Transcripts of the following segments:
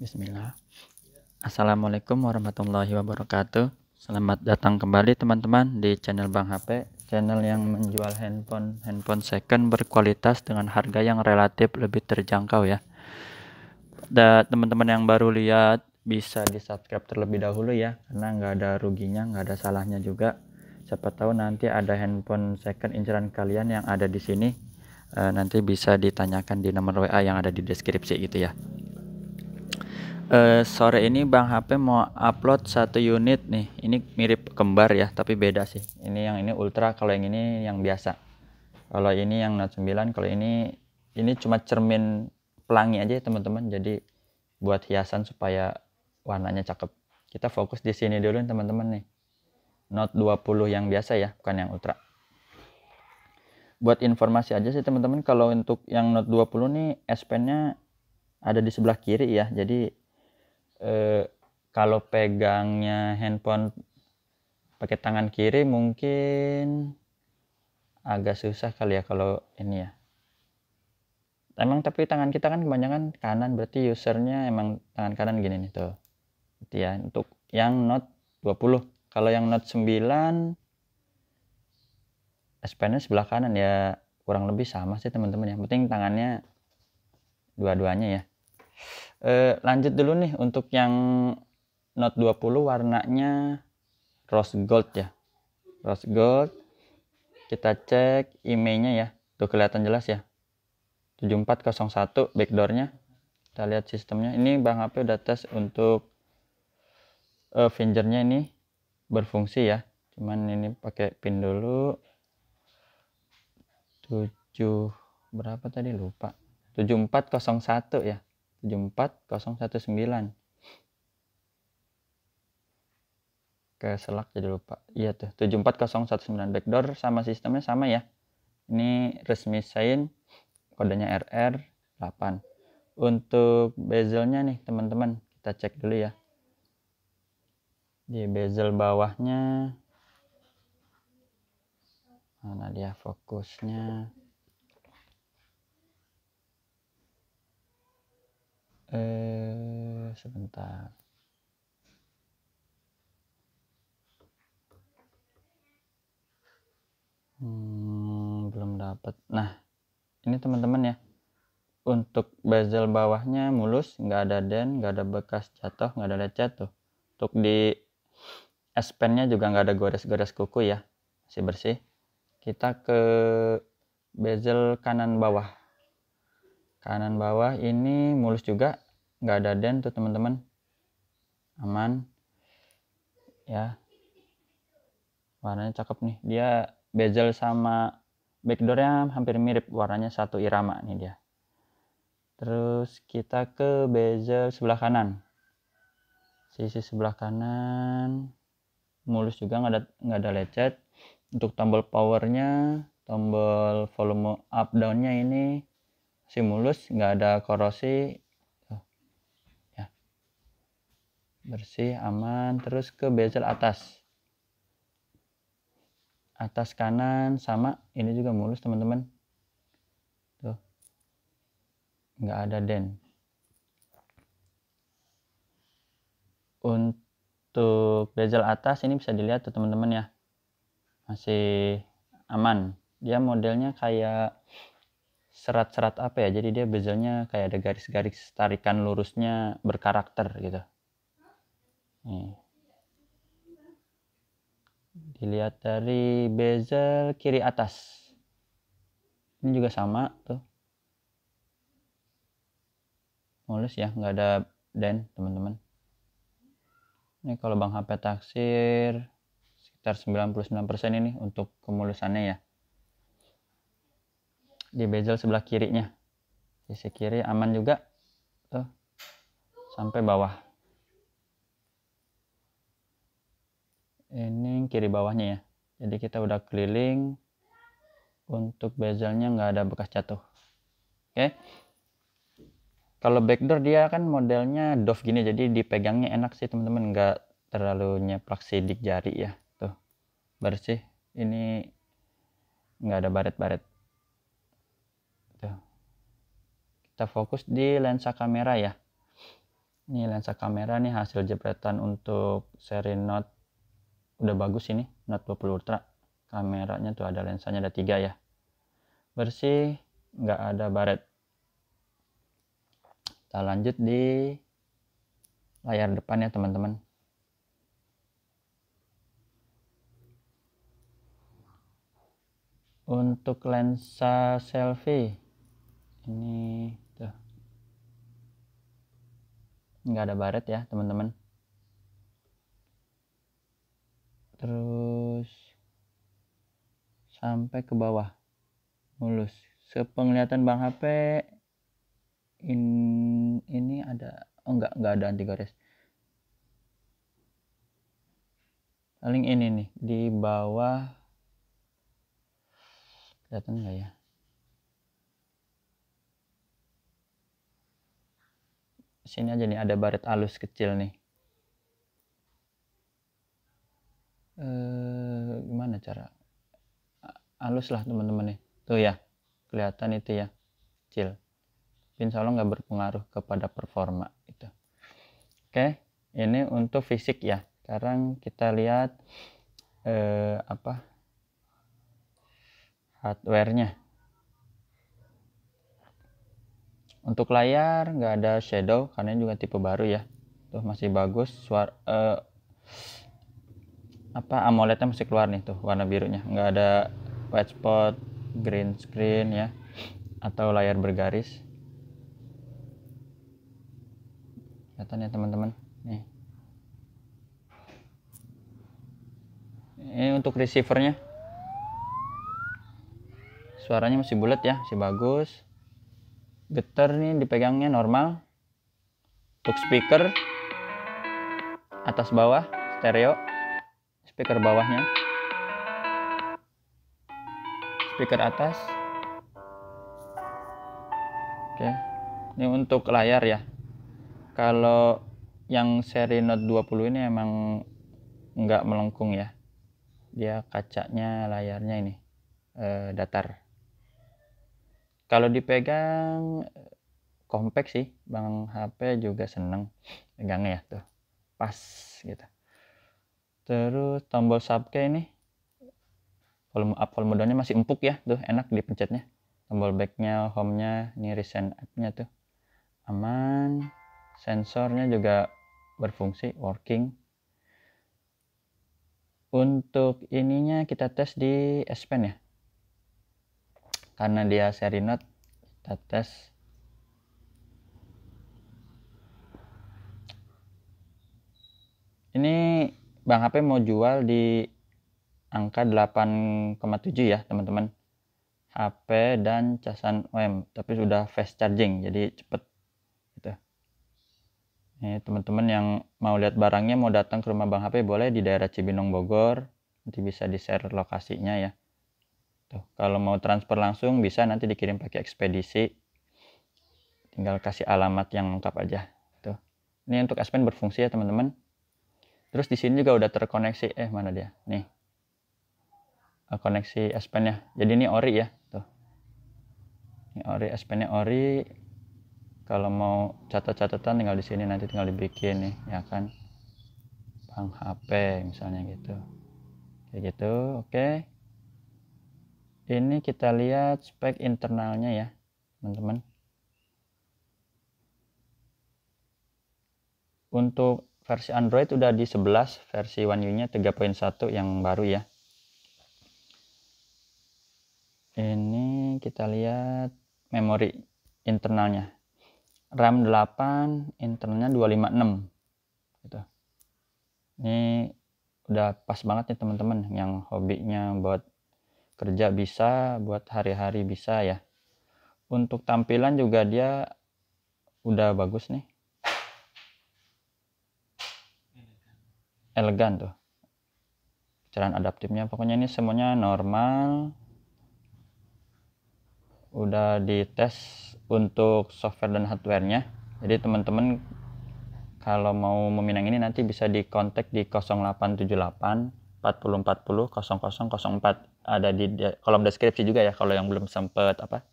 Bismillah. Assalamualaikum warahmatullahi wabarakatuh. Selamat datang kembali teman-teman di channel Bang HP, channel yang menjual handphone handphone second berkualitas dengan harga yang relatif lebih terjangkau ya. Da, teman-teman yang baru lihat bisa di subscribe terlebih dahulu ya, karena nggak ada ruginya, nggak ada salahnya juga. Siapa tahu nanti ada handphone second inceran kalian yang ada di sini, e, nanti bisa ditanyakan di nomor WA yang ada di deskripsi gitu ya uh, sore ini Bang HP mau upload satu unit nih. Ini mirip kembar ya, tapi beda sih. Ini yang ini ultra, kalau yang ini yang biasa. Kalau ini yang Note 9, kalau ini ini cuma cermin pelangi aja ya teman-teman. Jadi buat hiasan supaya warnanya cakep. Kita fokus di sini dulu teman-teman nih. Note 20 yang biasa ya, bukan yang ultra. Buat informasi aja sih teman-teman, kalau untuk yang Note 20 nih S Pen-nya ada di sebelah kiri ya. Jadi eh, kalau pegangnya handphone pakai tangan kiri mungkin agak susah kali ya kalau ini ya emang tapi tangan kita kan kebanyakan kanan berarti usernya emang tangan kanan gini nih tuh berarti ya untuk yang note 20 kalau yang note 9 S Pen sebelah kanan ya kurang lebih sama sih teman-teman ya. yang penting tangannya dua-duanya ya E, lanjut dulu nih untuk yang Note 20 warnanya rose gold ya. Rose gold. Kita cek imei ya. Tuh kelihatan jelas ya. 7401 backdoornya. Kita lihat sistemnya. Ini Bang HP udah tes untuk uh, fingernya ini berfungsi ya. Cuman ini pakai pin dulu. 7 berapa tadi lupa. 7401 ya. 74019 selak jadi lupa iya tuh 74019 backdoor sama sistemnya sama ya ini resmi sign kodenya RR8 untuk bezelnya nih teman-teman kita cek dulu ya di bezel bawahnya mana dia fokusnya eh sebentar hmm, belum dapat nah ini teman-teman ya untuk bezel bawahnya mulus nggak ada dent nggak ada bekas jatuh nggak ada lecet tuh untuk di S nya juga nggak ada gores-gores kuku ya masih bersih kita ke bezel kanan bawah kanan bawah ini mulus juga nggak ada dent tuh teman-teman aman ya warnanya cakep nih dia bezel sama backdoornya hampir mirip warnanya satu irama nih dia terus kita ke bezel sebelah kanan sisi sebelah kanan mulus juga nggak ada nggak ada lecet untuk tombol powernya tombol volume up downnya ini masih mulus nggak ada korosi Tuh. ya bersih aman terus ke bezel atas atas kanan sama ini juga mulus teman-teman tuh nggak ada den untuk bezel atas ini bisa dilihat tuh teman-teman ya masih aman dia modelnya kayak serat-serat apa ya jadi dia bezelnya kayak ada garis-garis tarikan lurusnya berkarakter gitu nih dilihat dari bezel kiri atas ini juga sama tuh mulus ya nggak ada den teman-teman ini kalau Bang HP taksir sekitar 99% ini untuk kemulusannya ya di bezel sebelah kirinya sisi kiri aman juga tuh sampai bawah ini kiri bawahnya ya jadi kita udah keliling untuk bezelnya nggak ada bekas jatuh oke okay. kalau backdoor dia kan modelnya doff gini jadi dipegangnya enak sih teman-teman nggak terlalu nyeplak sidik jari ya tuh bersih ini nggak ada baret-baret kita fokus di lensa kamera ya ini lensa kamera nih hasil jepretan untuk seri Note udah bagus ini Note 20 Ultra kameranya tuh ada lensanya ada tiga ya bersih nggak ada baret kita lanjut di layar depan ya teman-teman untuk lensa selfie ini nggak ada baret ya teman-teman terus sampai ke bawah mulus sepenglihatan bang HP in, ini ada oh nggak nggak ada anti garis paling ini nih di bawah kelihatan nggak ya sini aja nih ada baret alus kecil nih e, gimana cara alus lah teman-teman nih tuh ya kelihatan itu ya kecil insya Allah nggak berpengaruh kepada performa itu oke ini untuk fisik ya sekarang kita lihat eh, apa hardwarenya untuk layar nggak ada shadow karena juga tipe baru ya tuh masih bagus suara uh, eh, apa amoled masih keluar nih tuh warna birunya nggak ada white spot green screen ya atau layar bergaris kelihatan ya teman-teman nih ini untuk receivernya suaranya masih bulat ya masih bagus Getar nih dipegangnya normal. Untuk speaker atas bawah stereo. Speaker bawahnya. Speaker atas. Oke. Ini untuk layar ya. Kalau yang seri Note 20 ini emang nggak melengkung ya. Dia kacanya layarnya ini eh, datar kalau dipegang kompak sih bang HP juga seneng pegangnya ya tuh pas gitu terus tombol subke ini volume up volume downnya masih empuk ya tuh enak dipencetnya tombol backnya home-nya ini recent app-nya tuh aman sensornya juga berfungsi working untuk ininya kita tes di S Pen ya karena dia seri note kita tes ini Bang HP mau jual di angka 8,7 ya teman-teman HP dan casan OM tapi sudah fast charging jadi cepet gitu ini teman-teman yang mau lihat barangnya mau datang ke rumah Bang HP boleh di daerah Cibinong Bogor nanti bisa di share lokasinya ya Tuh, gitu. kalau mau transfer langsung bisa nanti dikirim pakai ekspedisi. Tinggal kasih alamat yang lengkap aja. Tuh. Gitu. Ini untuk Aspen berfungsi ya teman-teman. Terus di sini juga udah terkoneksi. Eh mana dia? Nih. Eh, koneksi Aspen ya. Jadi ini ori ya. Tuh. Gitu. Ini ori Aspennya ori. Kalau mau catat-catatan tinggal di sini nanti tinggal dibikin nih ya kan. Bang HP misalnya gitu. Kayak gitu, oke. Okay ini kita lihat spek internalnya ya teman-teman untuk versi Android udah di 11 versi One U nya 3.1 yang baru ya ini kita lihat memori internalnya RAM 8 internalnya 256 gitu ini udah pas banget nih teman-teman yang hobinya buat kerja bisa, buat hari-hari bisa ya. Untuk tampilan juga dia udah bagus nih. Elegan tuh. jalan adaptifnya pokoknya ini semuanya normal. Udah dites untuk software dan hardware-nya. Jadi teman-teman kalau mau meminang ini nanti bisa dikontak di 0878 4040 0004 ada di kolom deskripsi juga ya kalau yang belum sempet apa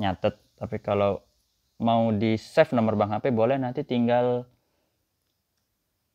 nyatet tapi kalau mau di save nomor bank HP boleh nanti tinggal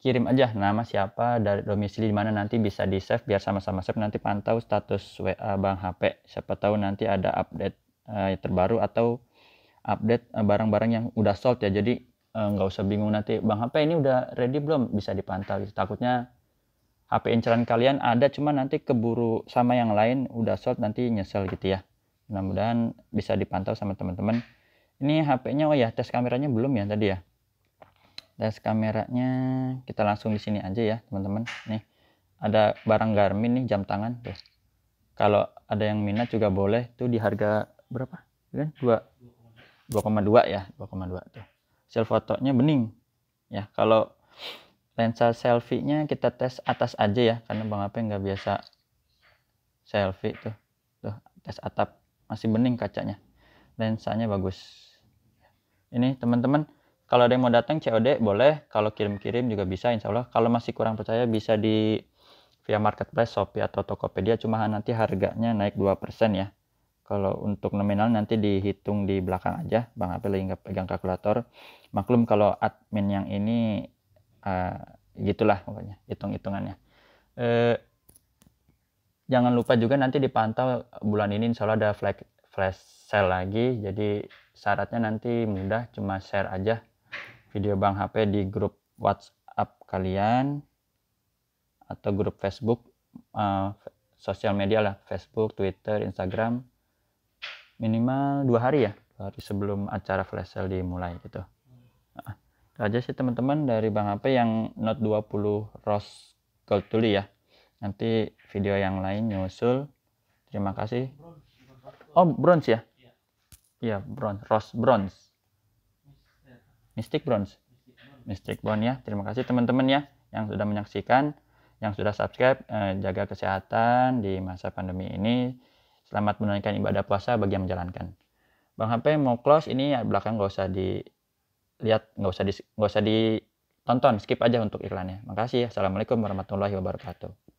kirim aja nama siapa dari domisili di mana nanti bisa di save biar sama-sama save nanti pantau status WA bank HP siapa tahu nanti ada update uh, terbaru atau update eh, barang-barang uh, yang udah sold ya jadi eh, nggak uh, usah bingung nanti bank HP ini udah ready belum bisa dipantau takutnya HP inceran kalian ada cuma nanti keburu sama yang lain udah short nanti nyesel gitu ya mudah-mudahan bisa dipantau sama teman-teman ini HP-nya oh ya tes kameranya belum ya tadi ya tes kameranya kita langsung di sini aja ya teman-teman nih ada barang Garmin nih jam tangan tuh kalau ada yang minat juga boleh tuh di harga berapa kan 2 2,2 ya 2,2 tuh hasil fotonya bening ya kalau lensa selfie-nya kita tes atas aja ya karena Bang Ape nggak biasa selfie tuh tuh tes atap masih bening kacanya lensanya bagus ini teman-teman kalau ada yang mau datang COD boleh kalau kirim-kirim juga bisa insya Allah kalau masih kurang percaya bisa di via marketplace Shopee atau Tokopedia cuma nanti harganya naik 2% ya kalau untuk nominal nanti dihitung di belakang aja Bang Ape lagi nggak pegang kalkulator maklum kalau admin yang ini uh, gitulah pokoknya hitung-hitungannya uh, jangan lupa juga nanti dipantau bulan ini insya Allah ada flash, flash sale lagi jadi syaratnya nanti mudah cuma share aja video bank HP di grup WhatsApp kalian atau grup Facebook uh, sosial media lah Facebook Twitter Instagram minimal dua hari ya dua hari sebelum acara flash sale dimulai gitu uh aja sih teman-teman dari Bang HP yang Note 20 Rose Gold tuli ya. Nanti video yang lain nyusul. Terima kasih. Oh, bronze ya? Iya, bronze, rose bronze. Mystic bronze. Mystic bronze ya. Terima kasih teman-teman ya yang sudah menyaksikan, yang sudah subscribe, eh, jaga kesehatan di masa pandemi ini. Selamat menunaikan ibadah puasa bagi yang menjalankan. Bang HP mau close ini ya, belakang gak usah di lihat nggak usah di nggak usah ditonton skip aja untuk iklannya makasih ya. assalamualaikum warahmatullahi wabarakatuh